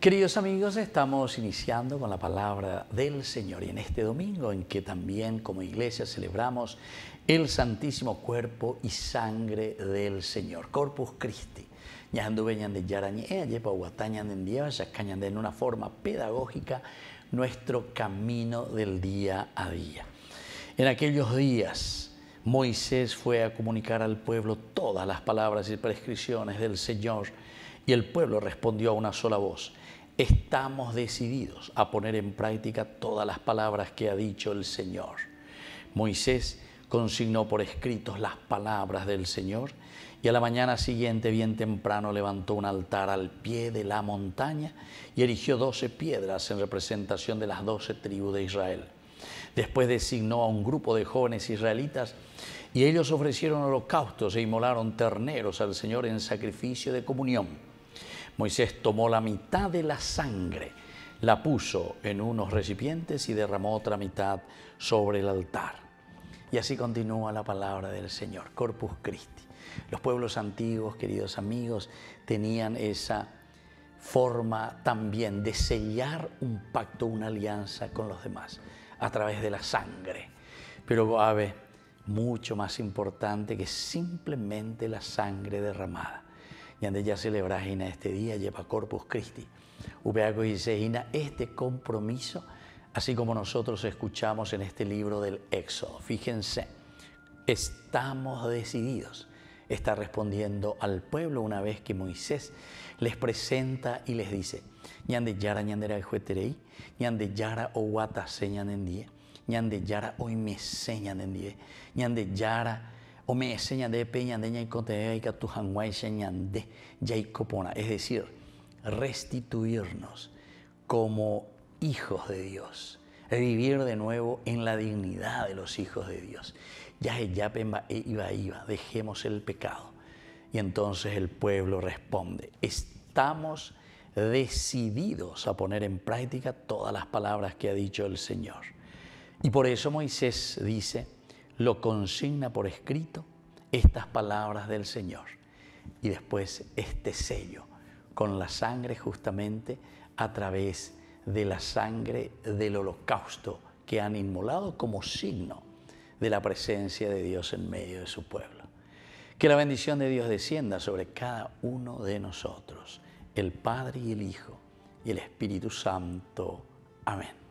Queridos amigos, estamos iniciando con la palabra del Señor y en este domingo en que también como iglesia celebramos el santísimo cuerpo y sangre del Señor, Corpus Christi. anduveñan de Yarañe, de en una forma pedagógica nuestro camino del día a día. En aquellos días Moisés fue a comunicar al pueblo todas las palabras y prescripciones del Señor y el pueblo respondió a una sola voz. Estamos decididos a poner en práctica todas las palabras que ha dicho el Señor. Moisés consignó por escritos las palabras del Señor y a la mañana siguiente, bien temprano, levantó un altar al pie de la montaña y erigió doce piedras en representación de las doce tribus de Israel. Después designó a un grupo de jóvenes israelitas y ellos ofrecieron holocaustos e inmolaron terneros al Señor en sacrificio de comunión. Moisés tomó la mitad de la sangre, la puso en unos recipientes y derramó otra mitad sobre el altar. Y así continúa la palabra del Señor, Corpus Christi. Los pueblos antiguos, queridos amigos, tenían esa forma también de sellar un pacto, una alianza con los demás, a través de la sangre. Pero, ave, mucho más importante que simplemente la sangre derramada y ya ya en este día, lleva Corpus Christi. Ubeaco y Ina, este compromiso, así como nosotros escuchamos en este libro del Éxodo. Fíjense, estamos decididos. Está respondiendo al pueblo una vez que Moisés les presenta y les dice, ñande yara ñande yara o guata señan en día, ñande yara hoy me señan en día, yara de y es decir, restituirnos como hijos de Dios, vivir de nuevo en la dignidad de los hijos de Dios. Ya ya e, iba iba, dejemos el pecado. Y entonces el pueblo responde, estamos decididos a poner en práctica todas las palabras que ha dicho el Señor. Y por eso Moisés dice, lo consigna por escrito estas palabras del Señor y después este sello con la sangre justamente a través de la sangre del holocausto que han inmolado como signo de la presencia de Dios en medio de su pueblo. Que la bendición de Dios descienda sobre cada uno de nosotros, el Padre y el Hijo y el Espíritu Santo. Amén.